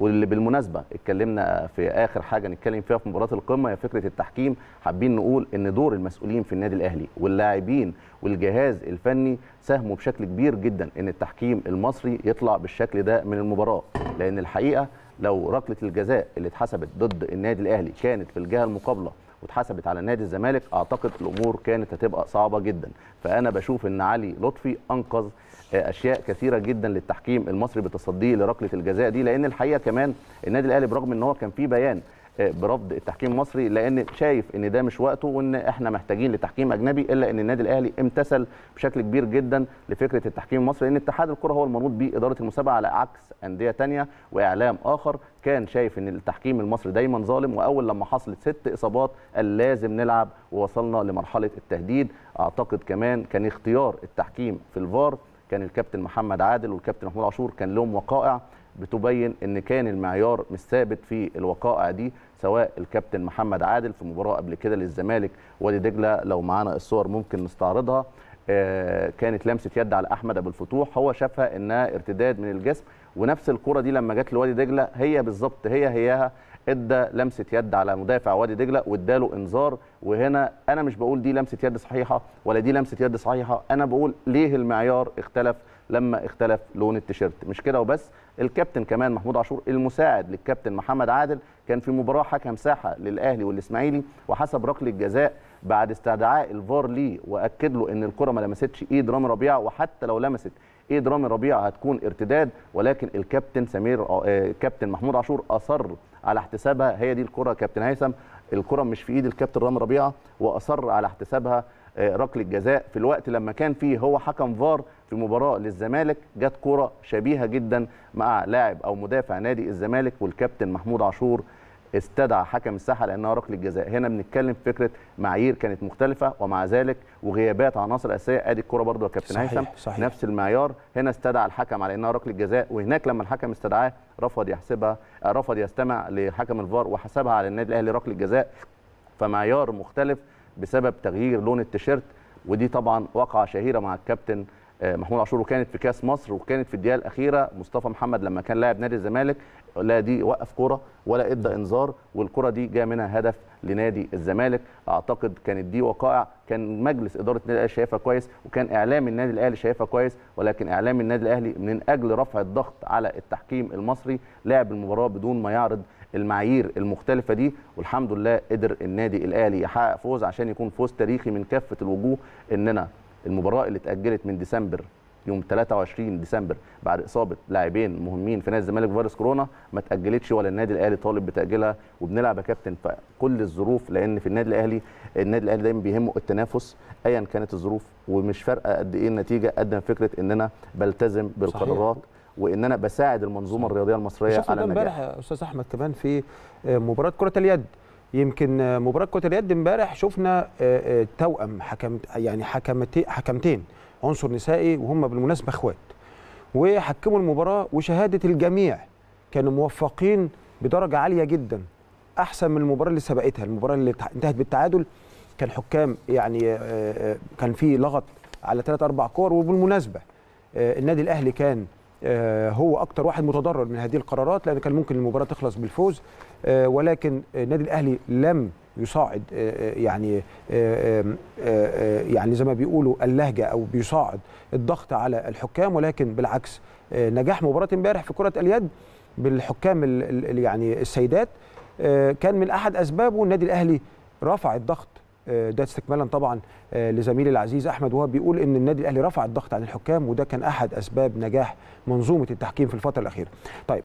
واللي بالمناسبه اتكلمنا في اخر حاجه نتكلم فيها في مباراه القمه هي فكره التحكيم حابين نقول ان دور المسؤولين في النادي الاهلي واللاعبين والجهاز الفني ساهموا بشكل كبير جدا ان التحكيم المصري يطلع بالشكل ده من المباراه لان الحقيقه لو ركله الجزاء اللي اتحسبت ضد النادي الاهلي كانت في الجهه المقابله واتحسبت على نادي الزمالك اعتقد الامور كانت هتبقى صعبه جدا فانا بشوف ان علي لطفي انقذ آه، اشياء كثيره جدا للتحكيم المصري بتصديه لركله الجزاء دي لان الحقيقه كمان النادي الاهلي برغم ان هو كان فيه بيان برفض التحكيم المصري لان شايف ان ده مش وقته وان احنا محتاجين لتحكيم اجنبي الا ان النادي الاهلي امتثل بشكل كبير جدا لفكره التحكيم المصري لان اتحاد الكره هو المنوط باداره المسابقه على عكس انديه ثانيه واعلام اخر كان شايف ان التحكيم المصري دايما ظالم واول لما حصلت ست اصابات قال لازم نلعب ووصلنا لمرحله التهديد اعتقد كمان كان اختيار التحكيم في الفار كان الكابتن محمد عادل والكابتن محمود عاشور كان لهم وقائع بتبين ان كان المعيار مش ثابت في الوقائع دي سواء الكابتن محمد عادل في مباراه قبل كده للزمالك وادي دجله لو معانا الصور ممكن نستعرضها آه، كانت لمسه يد على احمد ابو الفتوح هو شافها انها ارتداد من الجسم ونفس الكره دي لما جت لوادي دجله هي بالظبط هي هياها ادى لمسه يد على مدافع وادي دجله واداله انذار وهنا انا مش بقول دي لمسه يد صحيحه ولا دي لمسه يد صحيحه انا بقول ليه المعيار اختلف لما اختلف لون التيشيرت مش كده وبس الكابتن كمان محمود عاشور المساعد للكابتن محمد عادل كان في مباراه حكم ساحه للاهلي والاسماعيلي وحسب ركله الجزاء بعد استدعاء الفار ليه واكد له ان الكره ما لمستش ايد رامي ربيعه وحتى لو لمست ايد رامي ربيعه هتكون ارتداد ولكن الكابتن سمير آه، كابتن محمود عاشور اصر على احتسابها هي دي الكره كابتن هيثم الكره مش في ايد الكابتن رامي ربيعه واصر على احتسابها آه، ركله جزاء في الوقت لما كان فيه هو حكم فار في مباراه للزمالك جت كره شبيهه جدا مع لاعب او مدافع نادي الزمالك والكابتن محمود عاشور استدعى حكم الساحه لانها ركله جزاء هنا بنتكلم في فكره معايير كانت مختلفه ومع ذلك وغيابات عناصر اساسيه ادي الكره برضه يا كابتن هيثم نفس المعيار هنا استدعى الحكم على انها ركله جزاء وهناك لما الحكم استدعاه رفض يحسبها رفض يستمع لحكم الفار وحسبها على النادي الاهلي ركله جزاء فمعيار مختلف بسبب تغيير لون التيشيرت ودي طبعا وقعه شهيره مع الكابتن آه، محمود عاشور وكانت في كاس مصر وكانت في الدقيقه الاخيره مصطفى محمد لما كان لاعب نادي الزمالك لا دي وقف كره ولا ادى انذار والكره دي جايه منها هدف لنادي الزمالك اعتقد كانت دي وقائع كان مجلس اداره النادي الاهلي شايفها كويس وكان اعلام النادي الاهلي شايفها كويس ولكن اعلام النادي الاهلي من اجل رفع الضغط على التحكيم المصري لعب المباراه بدون ما يعرض المعايير المختلفة دي والحمد لله قدر النادي الأهلي يحقق فوز عشان يكون فوز تاريخي من كافة الوجوه إننا المباراه اللي اتاجلت من ديسمبر يوم 23 ديسمبر بعد اصابه لاعبين مهمين في نادي الزمالك فيروس كورونا ما اتاجلتش ولا النادي الاهلي طالب بتاجيلها وبنلعب يا كابتن في كل الظروف لان في النادي الاهلي النادي الاهلي دايما بيهمه التنافس ايا كانت الظروف ومش فارقه قد ايه النتيجه قد ما فكره ان انا بلتزم بالقرارات وان انا بساعد المنظومه الرياضيه المصريه على النجاح امبارح يا استاذ احمد كمان في مباراه كره اليد يمكن مباراه كره اليد امبارح شفنا آه، آه، توأم حكم يعني حكمتين حكمتين عنصر نسائي وهم بالمناسبه اخوات وحكموا المباراه وشهاده الجميع كانوا موفقين بدرجه عاليه جدا احسن من المباراه اللي سبقتها المباراه اللي انتهت بالتعادل كان حكام يعني آه، كان في لغط على ثلاث اربع كور وبالمناسبه النادي الاهلي كان آه، هو اكتر واحد متضرر من هذه القرارات لان كان ممكن المباراه تخلص بالفوز آه، ولكن النادي الاهلي لم يصعد آه، يعني يعني زي ما بيقولوا اللهجه او بيصعد الضغط على الحكام ولكن بالعكس نجاح مباراه امبارح في كره اليد بالحكام يعني السيدات كان من احد اسبابه النادي الاهلي رفع الضغط آه، ده استكمالا طبعا آه، لزميلي العزيز احمد وهو بيقول ان النادي الاهلي رفع الضغط عن الحكام وده كان احد اسباب نجاح منظومه التحكيم في الفتره الاخيره. طيب